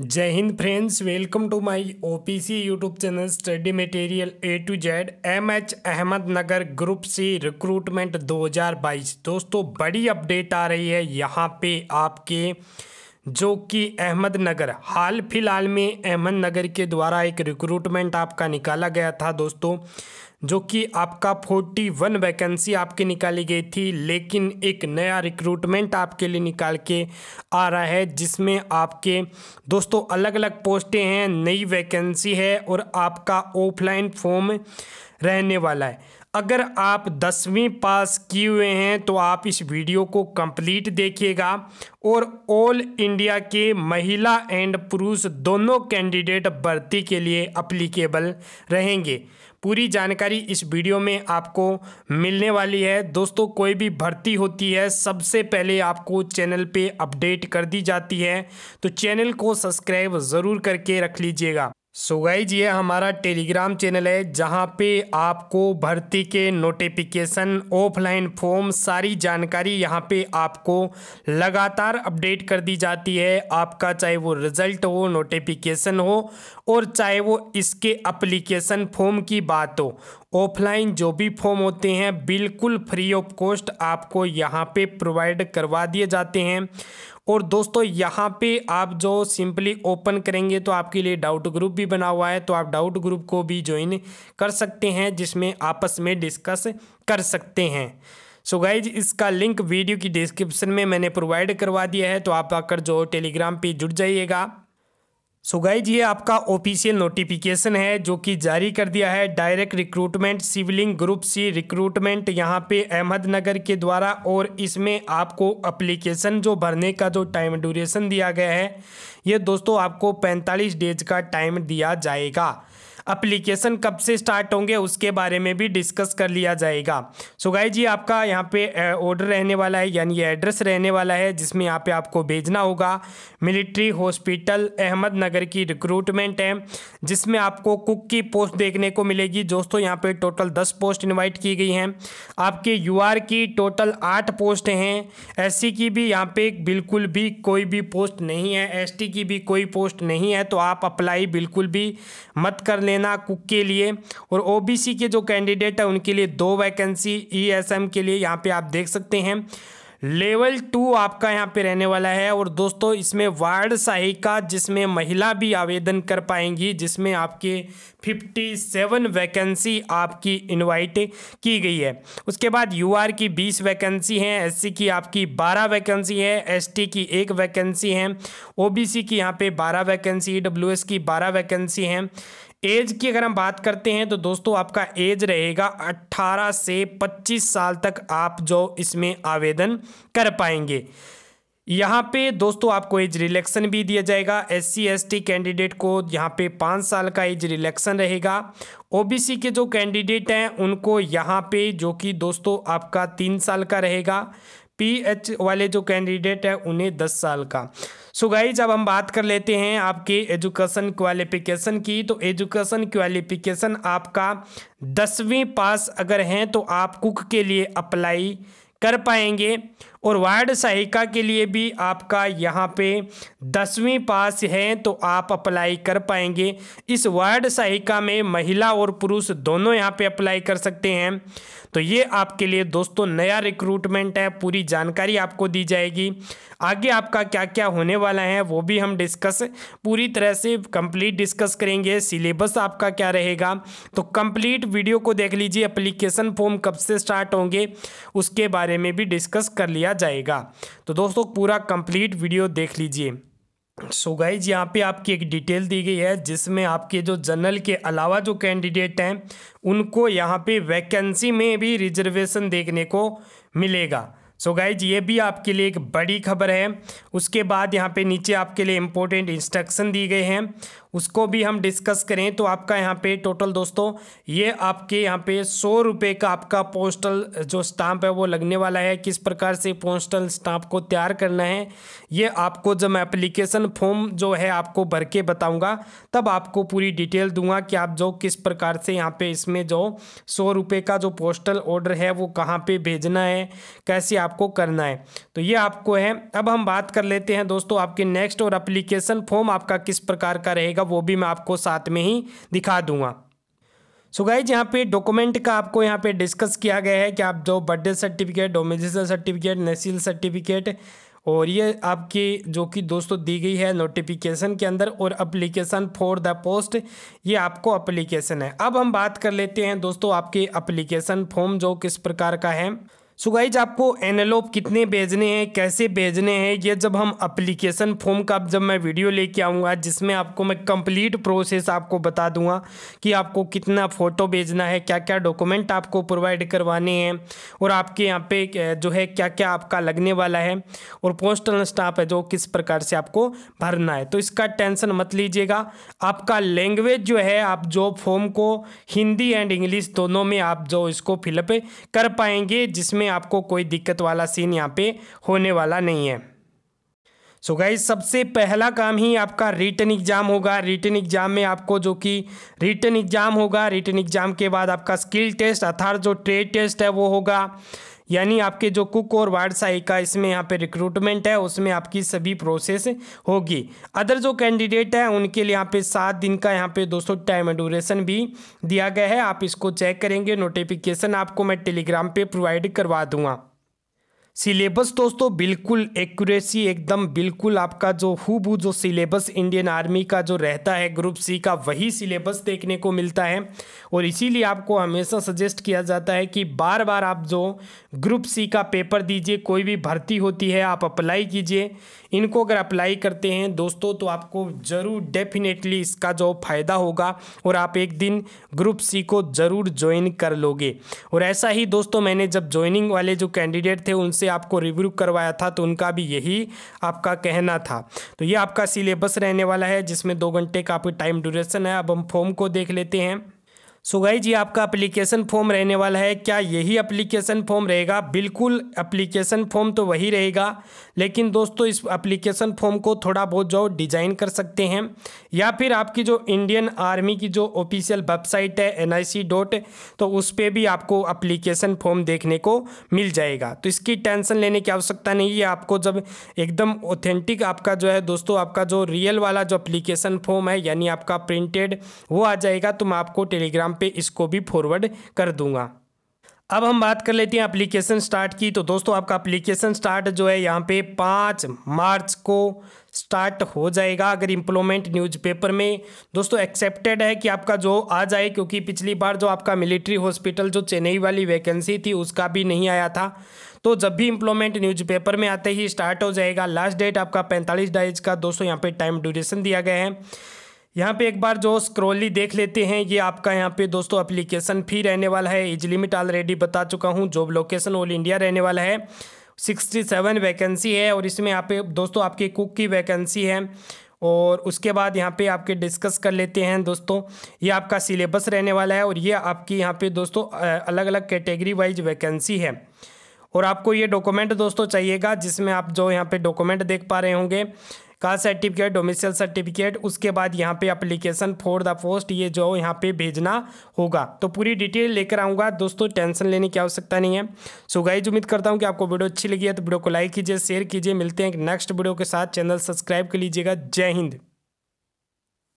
जय हिंद friends welcome to my OPC YouTube channel study material A to Z M H Ahmednagar group C recruitment 2022 दोस्तों बड़ी update आ रही है यहाँ पे आपके जो कि अहमदनगर हाल फिलहाल में अहमदनगर के द्वारा एक रिक्रूटमेंट आपका निकाला गया था दोस्तों जो कि आपका 41 वैकेंसी आपकी निकाली गई थी लेकिन एक नया रिक्रूटमेंट आपके लिए निकाल के आ रहा है जिसमें आपके दोस्तों अलग अलग पोस्टें हैं नई वैकेंसी है और आपका ऑफलाइन फॉर्म रहने वाला है अगर आप दसवीं पास किए हुए हैं तो आप इस वीडियो को कंप्लीट देखिएगा और ऑल इंडिया के महिला एंड पुरुष दोनों कैंडिडेट भर्ती के लिए अप्लीकेबल रहेंगे पूरी जानकारी इस वीडियो में आपको मिलने वाली है दोस्तों कोई भी भर्ती होती है सबसे पहले आपको चैनल पे अपडेट कर दी जाती है तो चैनल को सब्सक्राइब ज़रूर करके रख लीजिएगा सो गाइज ये हमारा टेलीग्राम चैनल है जहाँ पे आपको भर्ती के नोटिफिकेशन ऑफलाइन फॉर्म सारी जानकारी यहाँ पे आपको लगातार अपडेट कर दी जाती है आपका चाहे वो रिजल्ट हो नोटिफिकेशन हो और चाहे वो इसके अप्लीकेशन फॉर्म की बात हो ऑफलाइन जो भी फॉर्म होते हैं बिल्कुल फ्री ऑफ कॉस्ट आपको यहाँ पे प्रोवाइड करवा दिए जाते हैं और दोस्तों यहाँ पे आप जो सिंपली ओपन करेंगे तो आपके लिए डाउट ग्रुप भी बना हुआ है तो आप डाउट ग्रुप को भी ज्वाइन कर सकते हैं जिसमें आपस में डिस्कस कर सकते हैं सो so गाइज इसका लिंक वीडियो की डिस्क्रिप्शन में मैंने प्रोवाइड करवा दिया है तो आप आकर जो टेलीग्राम पे जुड़ जाइएगा सो गाइज ये आपका ऑफिशियल नोटिफिकेशन है जो कि जारी कर दिया है डायरेक्ट रिक्रूटमेंट सिविलिंग ग्रुप सी रिक्रूटमेंट यहाँ पे अहमदनगर के द्वारा और इसमें आपको अप्लीकेशन जो भरने का जो टाइम ड्यूरेशन दिया गया है ये दोस्तों आपको 45 डेज का टाइम दिया जाएगा अप्लीकेशन कब से स्टार्ट होंगे उसके बारे में भी डिस्कस कर लिया जाएगा सो जी आपका यहाँ पे ऑर्डर रहने वाला है यानी एड्रेस रहने वाला है जिसमें यहाँ पे आपको भेजना होगा मिलिट्री हॉस्पिटल अहमदनगर की रिक्रूटमेंट है जिसमें आपको कुक की पोस्ट देखने को मिलेगी दोस्तों यहाँ पे टोटल दस पोस्ट इन्वाइट की गई हैं आपके यू की टोटल आठ पोस्ट हैं एस की भी यहाँ पे बिल्कुल भी कोई भी पोस्ट नहीं है एस की भी कोई पोस्ट नहीं है तो आप अप्लाई बिल्कुल भी मत कर लें सेना कुक के लिए और ओबीसी के जो कैंडिडेट है उनके लिए दो वैकेंसी ईएसएम e के लिए यहाँ पे आप देख सकते हैं लेवल टू आपका यहाँ पे रहने वाला है और दोस्तों इसमें वार्ड सहायिका जिसमें महिला भी आवेदन कर पाएंगी जिसमें आपके 57 वैकेंसी आपकी इनवाइट की गई है उसके बाद यूआर की 20 वैकेंसी हैं एससी की आपकी 12 वैकेंसी है एसटी की एक वैकेंसी है ओबीसी की यहाँ पे 12 वैकेंसी ईडब्ल्यूएस की 12 वैकेंसी हैं एज की अगर हम बात करते हैं तो दोस्तों आपका एज रहेगा 18 से 25 साल तक आप जो इसमें आवेदन कर पाएंगे यहाँ पे दोस्तों आपको एज रिलेक्शन भी दिया जाएगा एस सी कैंडिडेट को यहाँ पे पाँच साल का एज रिलेक्शन रहेगा ओबीसी के जो कैंडिडेट हैं उनको यहाँ पे जो कि दोस्तों आपका तीन साल का रहेगा पीएच वाले जो कैंडिडेट हैं उन्हें दस साल का सो गाइज अब हम बात कर लेते हैं आपके एजुकेशन क्वालिफिकेशन की तो एजुकेशन क्वालिफिकेशन आपका दसवीं पास अगर हैं तो आप कुक के लिए अप्लाई कर पाएंगे और वार्ड सहायिका के लिए भी आपका यहाँ पे दसवीं पास है तो आप अप्लाई कर पाएंगे इस वार्ड सहायिका में महिला और पुरुष दोनों यहाँ पे अप्लाई कर सकते हैं तो ये आपके लिए दोस्तों नया रिक्रूटमेंट है पूरी जानकारी आपको दी जाएगी आगे आपका क्या क्या होने वाला है वो भी हम डिस्कस पूरी तरह से कंप्लीट डिस्कस करेंगे सिलेबस आपका क्या रहेगा तो कंप्लीट वीडियो को देख लीजिए अप्लीकेशन फॉर्म कब से स्टार्ट होंगे उसके बारे में भी डिस्कस कर लिया जाएगा तो दोस्तों पूरा कंप्लीट वीडियो देख लीजिए सो गाइज यहाँ पे आपकी एक डिटेल दी गई है जिसमें आपके जो जनरल के अलावा जो कैंडिडेट हैं उनको यहाँ पे वैकेंसी में भी रिजर्वेशन देखने को मिलेगा सो so गाइज ये भी आपके लिए एक बड़ी खबर है उसके बाद यहाँ पे नीचे आपके लिए इम्पोर्टेंट इंस्ट्रक्शन दी गए हैं उसको भी हम डिस्कस करें तो आपका यहाँ पे टोटल दोस्तों ये आपके यहाँ पे सौ रुपये का आपका पोस्टल जो स्टाम्प है वो लगने वाला है किस प्रकार से पोस्टल स्टाम्प को तैयार करना है ये आपको जब मैं अप्लीकेशन फॉर्म जो है आपको भर के बताऊँगा तब आपको पूरी डिटेल दूंगा कि आप जो किस प्रकार से यहाँ पे इसमें जो सौ रुपये का जो पोस्टल ऑर्डर है वो कहाँ पर भेजना है कैसे आपको करना है तो ये आपको है अब हम बात कर लेते हैं दोस्तों आपके नेक्स्ट और अप्लीकेशन फॉर्म आपका किस प्रकार का रहेगा वो भी मैं आपको साथ में ही दिखा दूंगा सो so गाइज यहाँ पे डॉक्यूमेंट का आपको यहाँ पे डिस्कस किया गया है कि आप जो birthday certificate domicile certificate national certificate और ये आपकी जो कि दोस्तों दी गई है नोटिफिकेशन के अंदर और अप्लीकेशन फॉर द पोस्ट ये आपको अप्लीकेशन है अब हम बात कर लेते हैं दोस्तों आपके अप्लीकेशन फॉर्म जो किस प्रकार का है सो गाइज आपको एनलोप कितने भेजने हैं कैसे भेजने हैं ये जब हम अप्लीकेशन फॉर्म का जब मैं वीडियो लेके आऊँगा जिसमें आपको मैं कंप्लीट प्रोसेस आपको बता दूंगा कि आपको कितना फ़ोटो भेजना है क्या क्या डॉक्यूमेंट आपको प्रोवाइड करवाने हैं और आपके यहाँ पे जो है क्या क्या आपका लगने वाला है और पोस्टल स्टाफ है जो किस प्रकार से आपको भरना है तो इसका टेंशन मत लीजिएगा आपका लैंग्वेज जो है आप जो फॉर्म को हिंदी एंड इंग्लिश दोनों में आप जो इसको फिलअप कर पाएंगे जिसमें में आपको कोई दिक्कत वाला सीन यहाँ पे होने वाला नहीं है सो so गाइज सबसे पहला काम ही आपका रिटर्न एग्जाम होगा रिटर्न एग्जाम में आपको जो कि रिटर्न एग्जाम होगा रिटर्न एग्जाम के बाद आपका स्किल टेस्ट अर्थात जो ट्रेड टेस्ट है वो होगा यानी आपके जो कुक और वार्ड सहायिका इसमें यहाँ पे रिक्रूटमेंट है उसमें आपकी सभी प्रोसेस होगी अदर जो कैंडिडेट है उनके लिए यहाँ पे सात दिन का यहाँ पे दोस्तों टाइम ड्यूरेशन भी दिया गया है आप इसको चेक करेंगे नोटिफिकेशन आपको मैं टेलीग्राम पर प्रोवाइड करवा दूँगा सिलेबस दोस्तों बिल्कुल एक्यूरेसी एकदम बिल्कुल आपका जो हूबू जो सिलेबस इंडियन आर्मी का जो रहता है ग्रुप सी का वही सिलेबस देखने को मिलता है और इसीलिए आपको हमेशा सजेस्ट किया जाता है कि बार बार आप जो ग्रुप सी का पेपर दीजिए कोई भी भर्ती होती है आप अप्लाई कीजिए इनको अगर अप्लाई करते हैं दोस्तों तो आपको ज़रूर डेफिनेटली इसका जो फ़ायदा होगा और आप एक दिन ग्रुप सी को ज़रूर ज्वाइन कर लोगे और ऐसा ही दोस्तों मैंने जब ज्वाइनिंग वाले जो कैंडिडेट थे उनसे से आपको रिव्यू करवाया था तो उनका भी यही आपका कहना था तो ये आपका सिलेबस रहने वाला है जिसमें दो घंटे का आपका टाइम ड्यूरेशन है अब हम फॉर्म को देख लेते हैं सो गई जी आपका अप्लीकेशन फॉर्म रहने वाला है क्या यही अप्लीकेशन फॉर्म रहेगा बिल्कुल अप्लीकेशन फॉर्म तो वही रहेगा लेकिन दोस्तों इस अप्लीकेशन फॉर्म को थोड़ा बहुत जो डिज़ाइन कर सकते हैं या फिर आपकी जो इंडियन आर्मी की जो ऑफिशियल वेबसाइट है एन डॉट तो उस पर भी आपको अप्लीकेशन फॉर्म देखने को मिल जाएगा तो इसकी टेंशन लेने की आवश्यकता नहीं है आपको जब एकदम ऑथेंटिक आपका जो है दोस्तों आपका जो रियल वाला जो अप्लीकेशन फॉर्म है यानी आपका प्रिंटेड वो आ जाएगा तो मैं आपको टेलीग्राम इंस्टाग्राम पे इसको भी फॉरवर्ड कर दूंगा अब हम बात कर लेते हैं एप्लीकेशन स्टार्ट की तो दोस्तों आपका एप्लीकेशन स्टार्ट जो है यहाँ पे पाँच मार्च को स्टार्ट हो जाएगा अगर इम्प्लोमेंट न्यूज़पेपर में दोस्तों एक्सेप्टेड है कि आपका जो आ जाए क्योंकि पिछली बार जो आपका मिलिट्री हॉस्पिटल जो चेन्नई वाली वैकेंसी थी उसका भी नहीं आया था तो जब भी इम्प्लोमेंट न्यूज़पेपर में आते ही स्टार्ट हो जाएगा लास्ट डेट आपका पैंतालीस डाइज का दोस्तों यहाँ पर टाइम ड्यूरेशन दिया गया है यहाँ पे एक बार जो स्क्रोली देख लेते हैं ये आपका यहाँ पे दोस्तों एप्लीकेशन फी रहने वाला है एज लिमिट ऑलरेडी बता चुका हूँ जॉब लोकेशन ऑल इंडिया रहने वाला है सिक्सटी सेवन वैकेंसी है और इसमें यहाँ पे दोस्तों आपकी कुक की वैकेंसी है और उसके बाद यहाँ पे आपके डिस्कस कर लेते हैं दोस्तों ये आपका सिलेबस रहने वाला है और ये आपकी यहाँ पे दोस्तों अलग अलग कैटेगरी वाइज वैकेंसी है और आपको ये डॉक्यूमेंट दोस्तों चाहिएगा जिसमें आप जो यहाँ पे डॉक्यूमेंट देख पा रहे होंगे कास्ट सर्टिफिकेट डोमिसल सर्टिफिकेट उसके बाद यहाँ पे अप्लीकेशन फॉर द पोस्ट ये जो यहाँ पे भेजना होगा तो पूरी डिटेल लेकर आऊँगा दोस्तों टेंशन लेने की आवश्यकता नहीं है सो गाइज उम्मीद करता हूँ कि आपको वीडियो अच्छी लगी है तो वीडियो को लाइक कीजिए शेयर कीजिए मिलते हैं नेक्स्ट वीडियो के साथ चैनल सब्सक्राइब कर लीजिएगा जय हिंद